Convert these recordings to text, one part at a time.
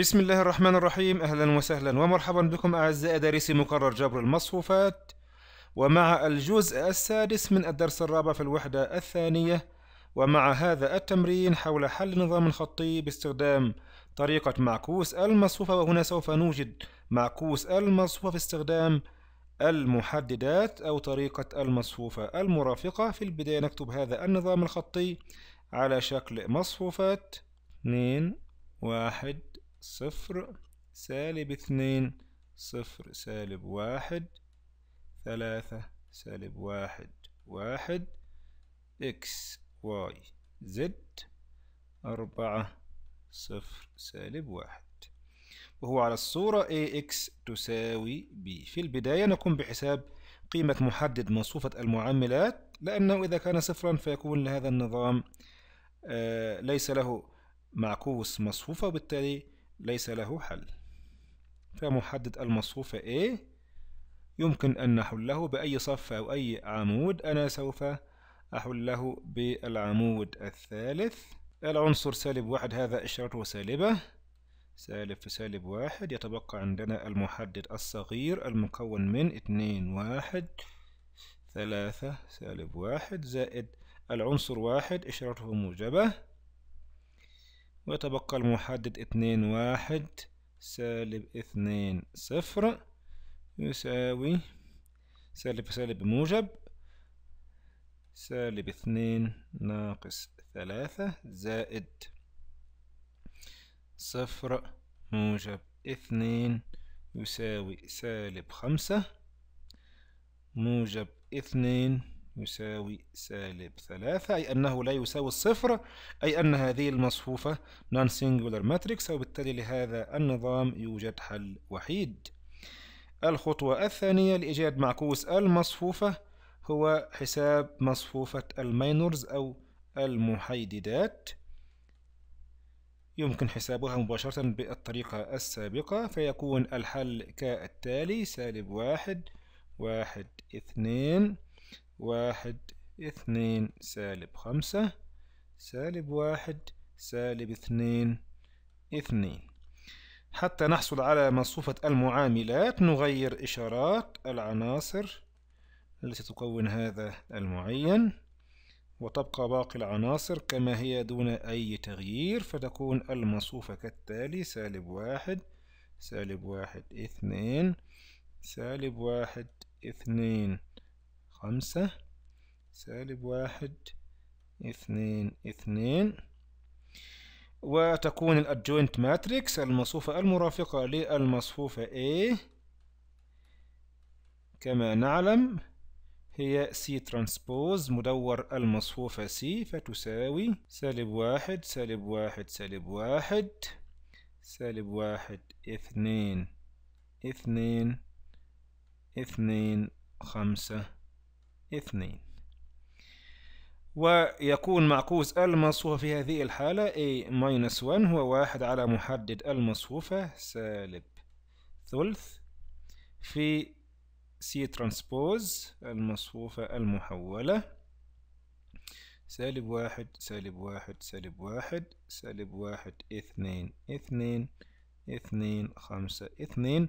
بسم الله الرحمن الرحيم أهلا وسهلا ومرحبا بكم أعزائي دارسي مقرر جبر المصفوفات ومع الجزء السادس من الدرس الرابع في الوحدة الثانية ومع هذا التمرين حول حل نظام خطي باستخدام طريقة معكوس المصفوفة وهنا سوف نوجد معكوس المصفوفة في استخدام المحددات أو طريقة المصفوفة المرافقة في البداية نكتب هذا النظام الخطي على شكل مصفوفات 2 1 صفر سالب اثنين صفر سالب واحد ثلاثة سالب واحد واحد إكس واي زد أربعة صفر سالب واحد وهو على الصورة AX تساوي B في البداية نقوم بحساب قيمة محدد مصفوفة المعاملات لأنه إذا كان صفرا فيكون لهذا النظام آه، ليس له معكوس مصفوفة وبالتالي ليس له حل فمحدد المصفوفة A إيه؟ يمكن أن نحله بأي صف أو أي عمود أنا سوف أحله بالعمود الثالث العنصر سالب واحد هذا إشارته سالبة سالب في سالب واحد يتبقى عندنا المحدد الصغير المكون من اتنين واحد ثلاثة سالب واحد زائد العنصر واحد إشارته موجبة ويتبقى المحدد اتنين واحد سالب اثنين صفر يساوي سالب سالب موجب سالب اثنين ناقص ثلاثة زائد صفر موجب اثنين يساوي سالب خمسة موجب اثنين يساوي سالب ثلاثة أي أنه لا يساوي الصفر أي أن هذه المصفوفة نون سينجولار ماتريكس وبالتالي لهذا النظام يوجد حل وحيد الخطوة الثانية لإيجاد معكوس المصفوفة هو حساب مصفوفة الماينورز أو المحيددات يمكن حسابها مباشرة بالطريقة السابقة فيكون الحل كالتالي سالب واحد واحد اثنين واحد اثنين سالب خمسة سالب واحد سالب اثنين اثنين حتى نحصل على مصفوفة المعاملات نغير إشارات العناصر التي تكون هذا المعين وتبقى باقي العناصر كما هي دون أي تغيير فتكون المصفوفة كالتالي سالب واحد سالب واحد اثنين سالب واحد اثنين خمسة سالب واحد اثنين اثنين وتكون الأدجوينت ماتريكس المصفوفة المرافقة للمصفوفة A كما نعلم هي C ترانسبوز مدور المصفوفة C فتساوي سالب واحد سالب واحد سالب واحد سالب واحد اثنين اثنين اثنين خمسة اثنين ويكون معكوس المصفوفة في هذه الحالة A minus 1 هو واحد على محدد المصفوفة سالب ثلث في سي ترانسبوز المصفوفة المحولة سالب واحد سالب واحد سالب واحد سالب واحد اثنين اثنين اثنين خمسة اثنين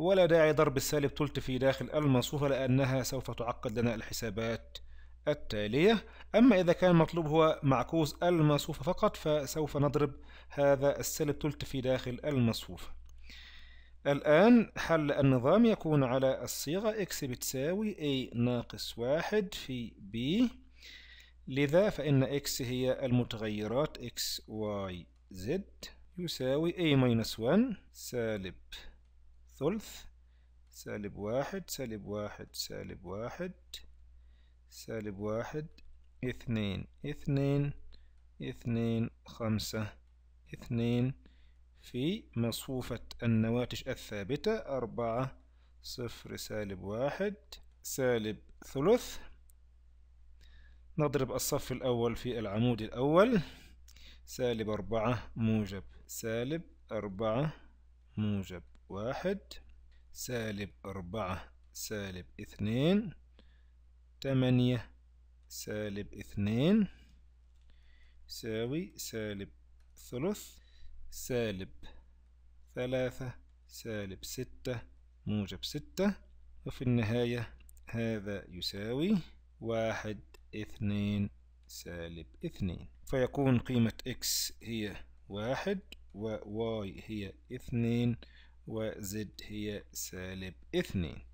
ولا داعي ضرب السالب تلت في داخل المنصوفة لأنها سوف تعقد لنا الحسابات التالية أما إذا كان المطلوب هو معكوس المنصوفة فقط فسوف نضرب هذا السالب تلت في داخل المنصوفة الآن حل النظام يكون على الصيغة x بتساوي a ناقص واحد في b لذا فإن x هي المتغيرات x y z يساوي a minus 1 سالب الثلث سالب واحد سالب واحد سالب واحد سالب واحد اثنين اثنين اثنين خمسة اثنين في مصفوفة النواتج الثابتة أربعة صفر سالب واحد سالب ثلث نضرب الصف الأول في العمود الأول سالب أربعة موجب سالب أربعة موجب واحد سالب أربعة سالب اثنين تمانية سالب اثنين يساوي سالب ثلث سالب ثلاثة سالب ستة موجب ستة وفي النهاية هذا يساوي واحد اثنين سالب اثنين فيكون قيمة x هي واحد وواي هي اثنين وزد هي سالب اثنين